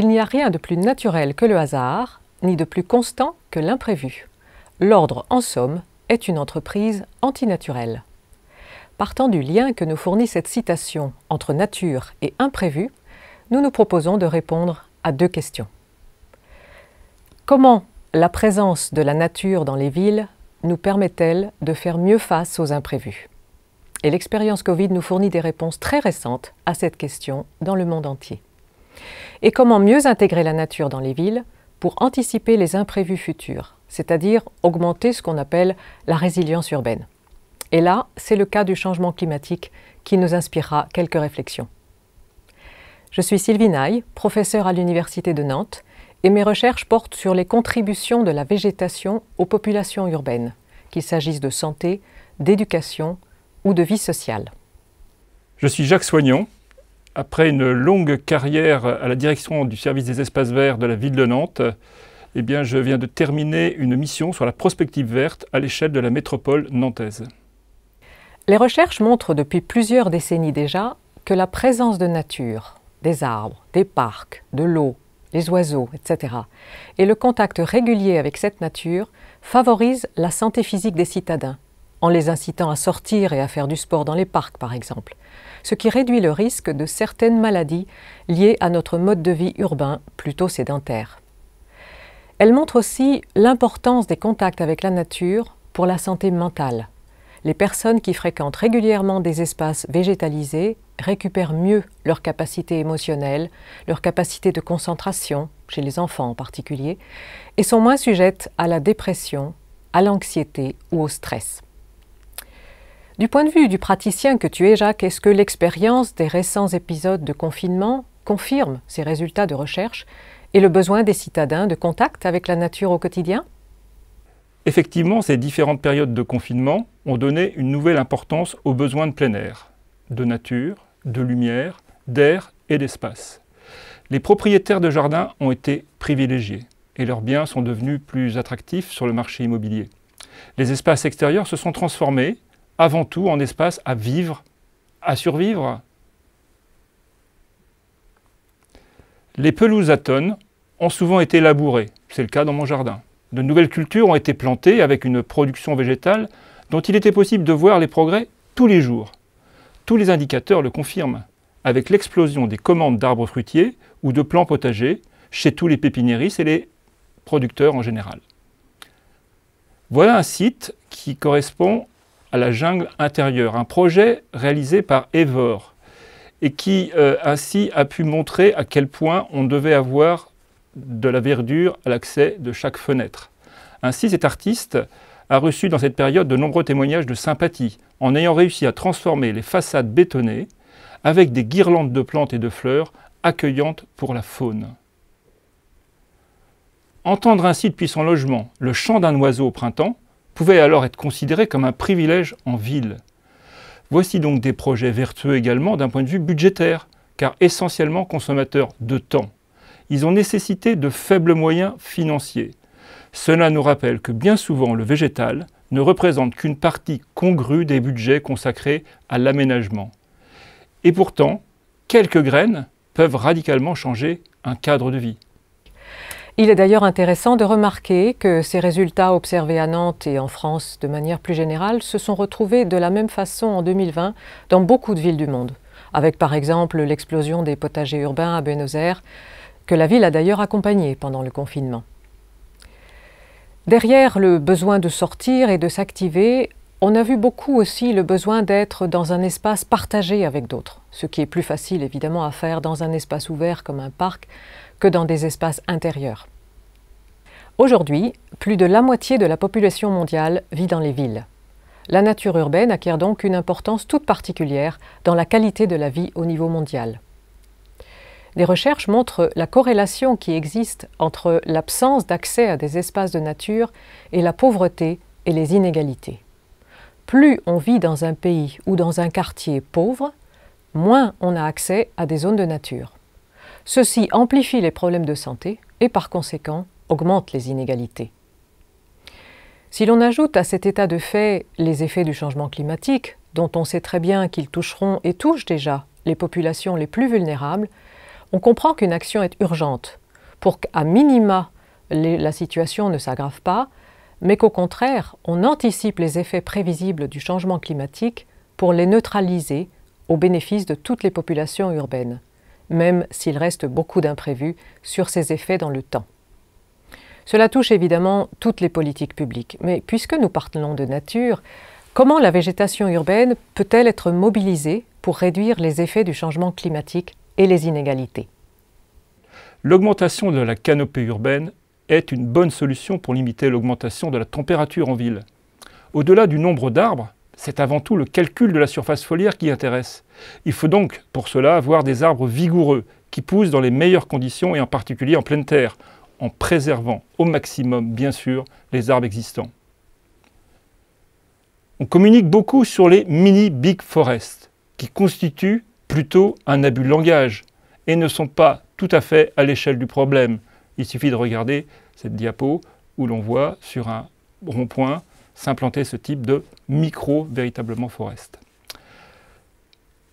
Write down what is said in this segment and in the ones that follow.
Il n'y a rien de plus naturel que le hasard, ni de plus constant que l'imprévu. L'ordre, en somme, est une entreprise antinaturelle. Partant du lien que nous fournit cette citation entre nature et imprévu, nous nous proposons de répondre à deux questions. Comment la présence de la nature dans les villes nous permet-elle de faire mieux face aux imprévus Et l'expérience Covid nous fournit des réponses très récentes à cette question dans le monde entier. Et comment mieux intégrer la nature dans les villes pour anticiper les imprévus futurs, c'est-à-dire augmenter ce qu'on appelle la résilience urbaine. Et là, c'est le cas du changement climatique qui nous inspirera quelques réflexions. Je suis Sylvie Naye, professeure à l'Université de Nantes, et mes recherches portent sur les contributions de la végétation aux populations urbaines, qu'il s'agisse de santé, d'éducation ou de vie sociale. Je suis Jacques Soignon, après une longue carrière à la direction du service des espaces verts de la ville de Nantes, eh bien, je viens de terminer une mission sur la prospective verte à l'échelle de la métropole nantaise. Les recherches montrent depuis plusieurs décennies déjà que la présence de nature, des arbres, des parcs, de l'eau, des oiseaux, etc., et le contact régulier avec cette nature favorise la santé physique des citadins en les incitant à sortir et à faire du sport dans les parcs par exemple, ce qui réduit le risque de certaines maladies liées à notre mode de vie urbain plutôt sédentaire. Elle montre aussi l'importance des contacts avec la nature pour la santé mentale. Les personnes qui fréquentent régulièrement des espaces végétalisés récupèrent mieux leur capacité émotionnelle, leur capacité de concentration, chez les enfants en particulier, et sont moins sujettes à la dépression, à l'anxiété ou au stress. Du point de vue du praticien que tu es, Jacques, est-ce que l'expérience des récents épisodes de confinement confirme ces résultats de recherche et le besoin des citadins de contact avec la nature au quotidien Effectivement, ces différentes périodes de confinement ont donné une nouvelle importance aux besoins de plein air, de nature, de lumière, d'air et d'espace. Les propriétaires de jardins ont été privilégiés et leurs biens sont devenus plus attractifs sur le marché immobilier. Les espaces extérieurs se sont transformés avant tout en espace à vivre, à survivre. Les pelouses à tonnes ont souvent été labourées, c'est le cas dans mon jardin. De nouvelles cultures ont été plantées avec une production végétale dont il était possible de voir les progrès tous les jours. Tous les indicateurs le confirment, avec l'explosion des commandes d'arbres fruitiers ou de plants potagers chez tous les pépiniéristes et les producteurs en général. Voilà un site qui correspond à la jungle intérieure, un projet réalisé par Evor et qui euh, ainsi a pu montrer à quel point on devait avoir de la verdure à l'accès de chaque fenêtre. Ainsi, cet artiste a reçu dans cette période de nombreux témoignages de sympathie, en ayant réussi à transformer les façades bétonnées avec des guirlandes de plantes et de fleurs accueillantes pour la faune. Entendre ainsi depuis son logement le chant d'un oiseau au printemps pouvait alors être considéré comme un privilège en ville. Voici donc des projets vertueux également d'un point de vue budgétaire, car essentiellement consommateurs de temps. Ils ont nécessité de faibles moyens financiers. Cela nous rappelle que bien souvent le végétal ne représente qu'une partie congrue des budgets consacrés à l'aménagement. Et pourtant, quelques graines peuvent radicalement changer un cadre de vie. Il est d'ailleurs intéressant de remarquer que ces résultats observés à Nantes et en France de manière plus générale se sont retrouvés de la même façon en 2020 dans beaucoup de villes du monde, avec par exemple l'explosion des potagers urbains à Buenos Aires, que la ville a d'ailleurs accompagnée pendant le confinement. Derrière le besoin de sortir et de s'activer, on a vu beaucoup aussi le besoin d'être dans un espace partagé avec d'autres, ce qui est plus facile évidemment à faire dans un espace ouvert comme un parc que dans des espaces intérieurs. Aujourd'hui, plus de la moitié de la population mondiale vit dans les villes. La nature urbaine acquiert donc une importance toute particulière dans la qualité de la vie au niveau mondial. Des recherches montrent la corrélation qui existe entre l'absence d'accès à des espaces de nature et la pauvreté et les inégalités plus on vit dans un pays ou dans un quartier pauvre, moins on a accès à des zones de nature. Ceci amplifie les problèmes de santé et par conséquent augmente les inégalités. Si l'on ajoute à cet état de fait les effets du changement climatique, dont on sait très bien qu'ils toucheront et touchent déjà les populations les plus vulnérables, on comprend qu'une action est urgente pour qu'à minima la situation ne s'aggrave pas mais qu'au contraire, on anticipe les effets prévisibles du changement climatique pour les neutraliser au bénéfice de toutes les populations urbaines, même s'il reste beaucoup d'imprévus sur ces effets dans le temps. Cela touche évidemment toutes les politiques publiques, mais puisque nous parlons de nature, comment la végétation urbaine peut-elle être mobilisée pour réduire les effets du changement climatique et les inégalités L'augmentation de la canopée urbaine est une bonne solution pour limiter l'augmentation de la température en ville. Au-delà du nombre d'arbres, c'est avant tout le calcul de la surface foliaire qui intéresse. Il faut donc pour cela avoir des arbres vigoureux qui poussent dans les meilleures conditions et en particulier en pleine terre, en préservant au maximum bien sûr les arbres existants. On communique beaucoup sur les mini big forests qui constituent plutôt un abus de langage et ne sont pas tout à fait à l'échelle du problème. Il suffit de regarder cette diapo où l'on voit sur un rond-point s'implanter ce type de micro véritablement forest.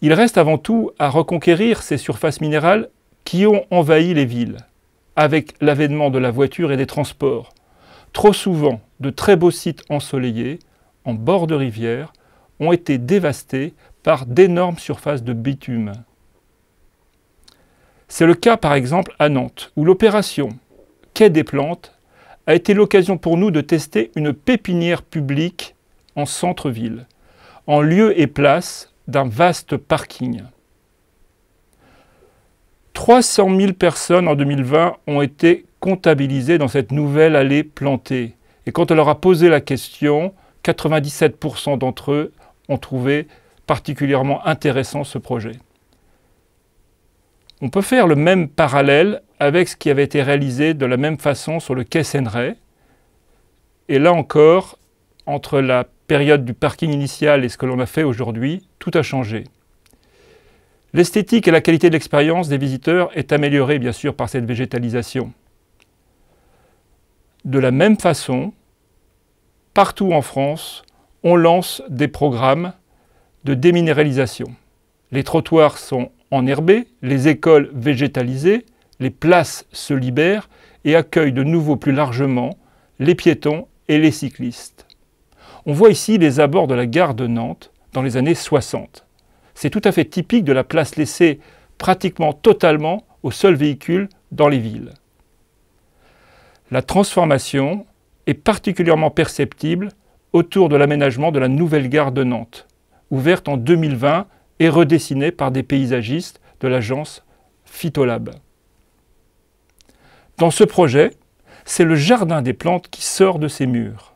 Il reste avant tout à reconquérir ces surfaces minérales qui ont envahi les villes avec l'avènement de la voiture et des transports. Trop souvent, de très beaux sites ensoleillés, en bord de rivière, ont été dévastés par d'énormes surfaces de bitume c'est le cas par exemple à Nantes, où l'opération Quai des Plantes a été l'occasion pour nous de tester une pépinière publique en centre-ville, en lieu et place d'un vaste parking. 300 000 personnes en 2020 ont été comptabilisées dans cette nouvelle allée plantée. Et quand on leur a posé la question, 97% d'entre eux ont trouvé particulièrement intéressant ce projet. On peut faire le même parallèle avec ce qui avait été réalisé de la même façon sur le quai Senray. Et là encore, entre la période du parking initial et ce que l'on a fait aujourd'hui, tout a changé. L'esthétique et la qualité de l'expérience des visiteurs est améliorée bien sûr par cette végétalisation. De la même façon, partout en France, on lance des programmes de déminéralisation. Les trottoirs sont enherbées, les écoles végétalisées, les places se libèrent et accueillent de nouveau plus largement les piétons et les cyclistes. On voit ici les abords de la gare de Nantes dans les années 60. C'est tout à fait typique de la place laissée pratiquement totalement au seul véhicule dans les villes. La transformation est particulièrement perceptible autour de l'aménagement de la nouvelle gare de Nantes, ouverte en 2020 et redessiné par des paysagistes de l'agence Phytolab. Dans ce projet, c'est le jardin des plantes qui sort de ses murs.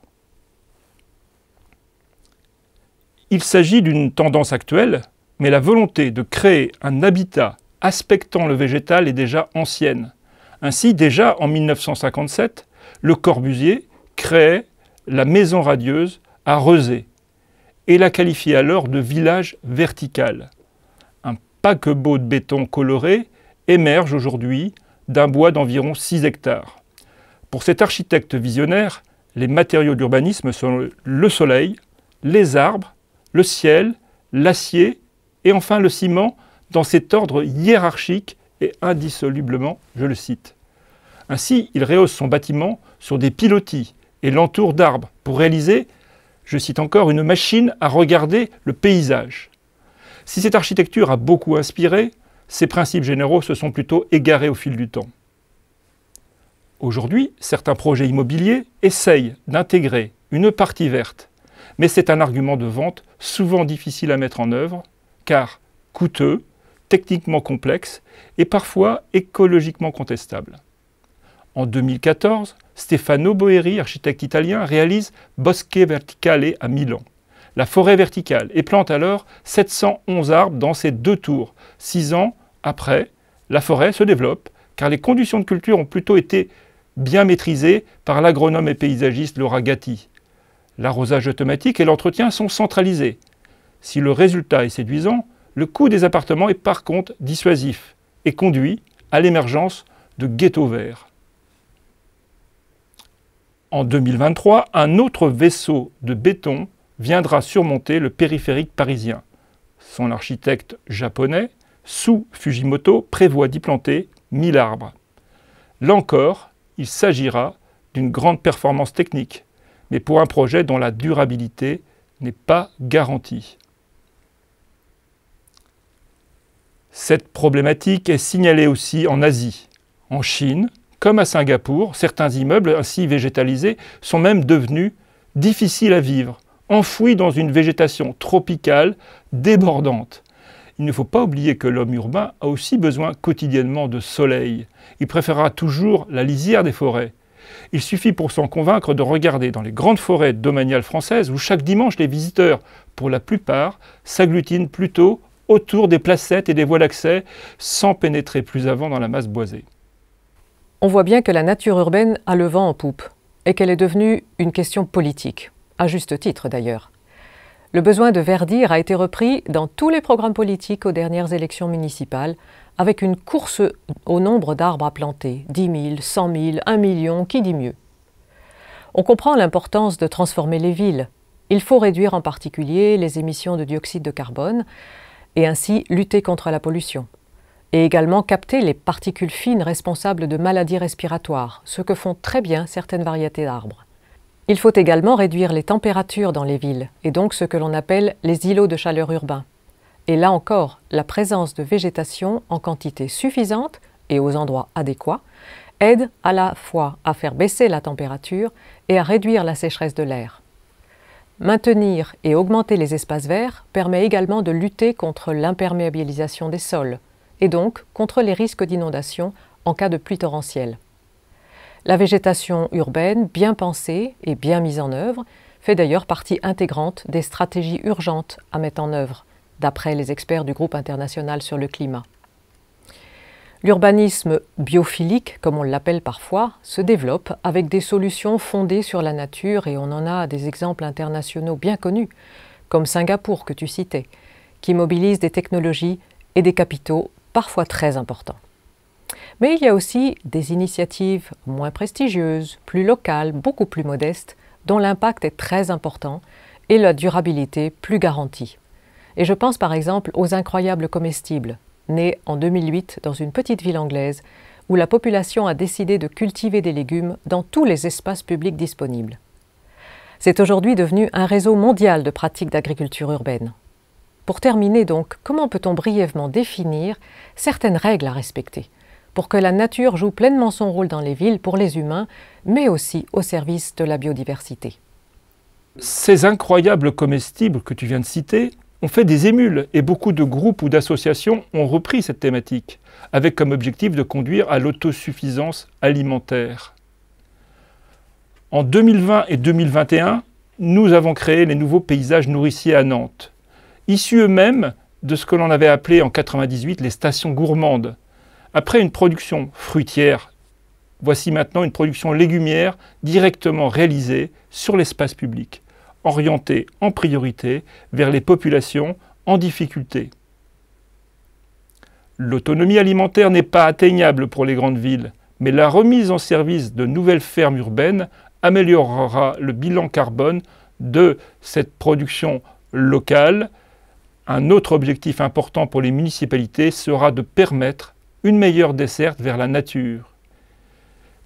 Il s'agit d'une tendance actuelle, mais la volonté de créer un habitat aspectant le végétal est déjà ancienne. Ainsi, déjà en 1957, Le Corbusier créait la Maison Radieuse à Rezé, et la qualifie alors de village vertical. Un paquebot de béton coloré émerge aujourd'hui d'un bois d'environ 6 hectares. Pour cet architecte visionnaire, les matériaux d'urbanisme sont le soleil, les arbres, le ciel, l'acier et enfin le ciment dans cet ordre hiérarchique et indissolublement, je le cite. Ainsi, il rehausse son bâtiment sur des pilotis et l'entoure d'arbres pour réaliser je cite encore, une machine à regarder le paysage. Si cette architecture a beaucoup inspiré, ses principes généraux se sont plutôt égarés au fil du temps. Aujourd'hui, certains projets immobiliers essayent d'intégrer une partie verte, mais c'est un argument de vente souvent difficile à mettre en œuvre, car coûteux, techniquement complexe et parfois écologiquement contestable. En 2014, Stefano Boeri, architecte italien, réalise Bosque Verticale à Milan. La forêt verticale et plante alors 711 arbres dans ses deux tours. Six ans après, la forêt se développe car les conditions de culture ont plutôt été bien maîtrisées par l'agronome et paysagiste Laura Gatti. L'arrosage automatique et l'entretien sont centralisés. Si le résultat est séduisant, le coût des appartements est par contre dissuasif et conduit à l'émergence de ghettos verts. En 2023, un autre vaisseau de béton viendra surmonter le périphérique parisien. Son architecte japonais, Sou Fujimoto, prévoit d'y planter 1000 arbres. Là encore, il s'agira d'une grande performance technique, mais pour un projet dont la durabilité n'est pas garantie. Cette problématique est signalée aussi en Asie. En Chine, comme à Singapour, certains immeubles ainsi végétalisés sont même devenus difficiles à vivre, enfouis dans une végétation tropicale débordante. Il ne faut pas oublier que l'homme urbain a aussi besoin quotidiennement de soleil. Il préférera toujours la lisière des forêts. Il suffit pour s'en convaincre de regarder dans les grandes forêts domaniales françaises où chaque dimanche les visiteurs, pour la plupart, s'agglutinent plutôt autour des placettes et des voies d'accès sans pénétrer plus avant dans la masse boisée on voit bien que la nature urbaine a le vent en poupe et qu'elle est devenue une question politique, à juste titre d'ailleurs. Le besoin de verdir a été repris dans tous les programmes politiques aux dernières élections municipales, avec une course au nombre d'arbres à planter, 10 000, 100 000, 1 million, qui dit mieux. On comprend l'importance de transformer les villes. Il faut réduire en particulier les émissions de dioxyde de carbone et ainsi lutter contre la pollution et également capter les particules fines responsables de maladies respiratoires, ce que font très bien certaines variétés d'arbres. Il faut également réduire les températures dans les villes, et donc ce que l'on appelle les îlots de chaleur urbains. Et là encore, la présence de végétation en quantité suffisante et aux endroits adéquats aide à la fois à faire baisser la température et à réduire la sécheresse de l'air. Maintenir et augmenter les espaces verts permet également de lutter contre l'imperméabilisation des sols, et donc contre les risques d'inondation en cas de pluie torrentielle. La végétation urbaine, bien pensée et bien mise en œuvre, fait d'ailleurs partie intégrante des stratégies urgentes à mettre en œuvre, d'après les experts du groupe international sur le climat. L'urbanisme biophilique, comme on l'appelle parfois, se développe avec des solutions fondées sur la nature et on en a des exemples internationaux bien connus, comme Singapour que tu citais, qui mobilise des technologies et des capitaux parfois très important. Mais il y a aussi des initiatives moins prestigieuses, plus locales, beaucoup plus modestes, dont l'impact est très important et la durabilité plus garantie. Et je pense par exemple aux incroyables comestibles, nés en 2008 dans une petite ville anglaise où la population a décidé de cultiver des légumes dans tous les espaces publics disponibles. C'est aujourd'hui devenu un réseau mondial de pratiques d'agriculture urbaine. Pour terminer donc, comment peut-on brièvement définir certaines règles à respecter pour que la nature joue pleinement son rôle dans les villes pour les humains, mais aussi au service de la biodiversité Ces incroyables comestibles que tu viens de citer ont fait des émules et beaucoup de groupes ou d'associations ont repris cette thématique, avec comme objectif de conduire à l'autosuffisance alimentaire. En 2020 et 2021, nous avons créé les nouveaux paysages nourriciers à Nantes issus eux-mêmes de ce que l'on avait appelé en 1998 les stations gourmandes. Après une production fruitière, voici maintenant une production légumière directement réalisée sur l'espace public, orientée en priorité vers les populations en difficulté. L'autonomie alimentaire n'est pas atteignable pour les grandes villes, mais la remise en service de nouvelles fermes urbaines améliorera le bilan carbone de cette production locale un autre objectif important pour les municipalités sera de permettre une meilleure desserte vers la nature.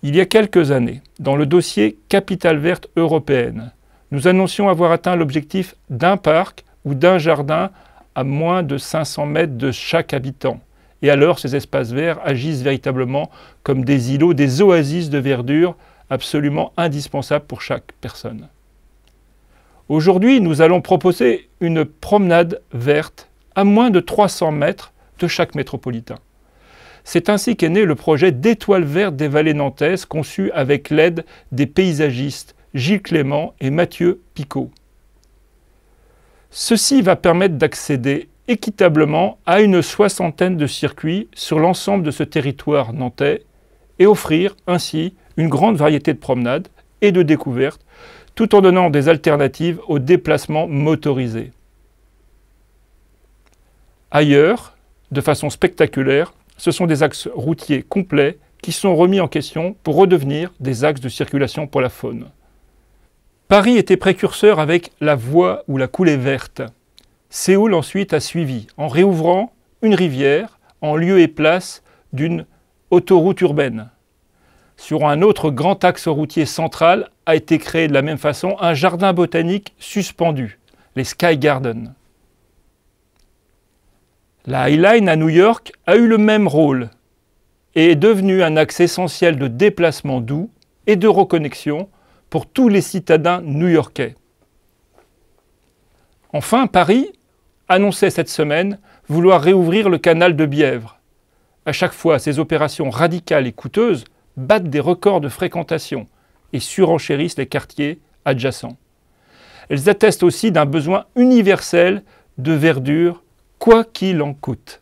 Il y a quelques années, dans le dossier Capitale verte européenne, nous annoncions avoir atteint l'objectif d'un parc ou d'un jardin à moins de 500 mètres de chaque habitant. Et alors, ces espaces verts agissent véritablement comme des îlots, des oasis de verdure absolument indispensables pour chaque personne. Aujourd'hui, nous allons proposer une promenade verte à moins de 300 mètres de chaque métropolitain. C'est ainsi qu'est né le projet d'étoile verte des vallées nantaises conçu avec l'aide des paysagistes Gilles Clément et Mathieu Picot. Ceci va permettre d'accéder équitablement à une soixantaine de circuits sur l'ensemble de ce territoire nantais et offrir ainsi une grande variété de promenades et de découvertes tout en donnant des alternatives aux déplacements motorisés. Ailleurs, de façon spectaculaire, ce sont des axes routiers complets qui sont remis en question pour redevenir des axes de circulation pour la faune. Paris était précurseur avec la voie ou la coulée verte. Séoul ensuite a suivi en réouvrant une rivière en lieu et place d'une autoroute urbaine sur un autre grand axe routier central a été créé de la même façon un jardin botanique suspendu, les Sky Gardens. La High Line à New York a eu le même rôle et est devenue un axe essentiel de déplacement doux et de reconnexion pour tous les citadins new-yorkais. Enfin, Paris annonçait cette semaine vouloir réouvrir le canal de Bièvre. À chaque fois, ces opérations radicales et coûteuses battent des records de fréquentation et surenchérissent les quartiers adjacents. Elles attestent aussi d'un besoin universel de verdure, quoi qu'il en coûte.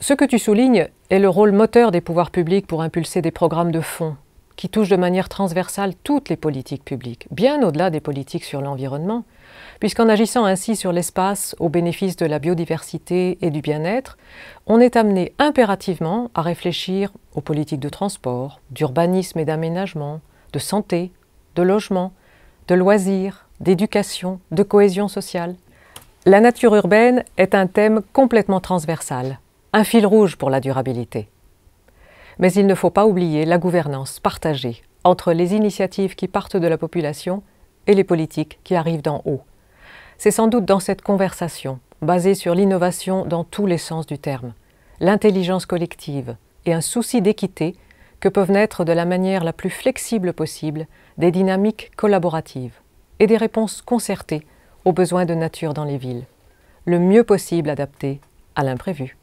Ce que tu soulignes est le rôle moteur des pouvoirs publics pour impulser des programmes de fonds qui touche de manière transversale toutes les politiques publiques, bien au-delà des politiques sur l'environnement, puisqu'en agissant ainsi sur l'espace au bénéfice de la biodiversité et du bien-être, on est amené impérativement à réfléchir aux politiques de transport, d'urbanisme et d'aménagement, de santé, de logement, de loisirs, d'éducation, de cohésion sociale. La nature urbaine est un thème complètement transversal, un fil rouge pour la durabilité. Mais il ne faut pas oublier la gouvernance partagée entre les initiatives qui partent de la population et les politiques qui arrivent d'en haut. C'est sans doute dans cette conversation, basée sur l'innovation dans tous les sens du terme, l'intelligence collective et un souci d'équité que peuvent naître de la manière la plus flexible possible des dynamiques collaboratives et des réponses concertées aux besoins de nature dans les villes, le mieux possible adaptées à l'imprévu.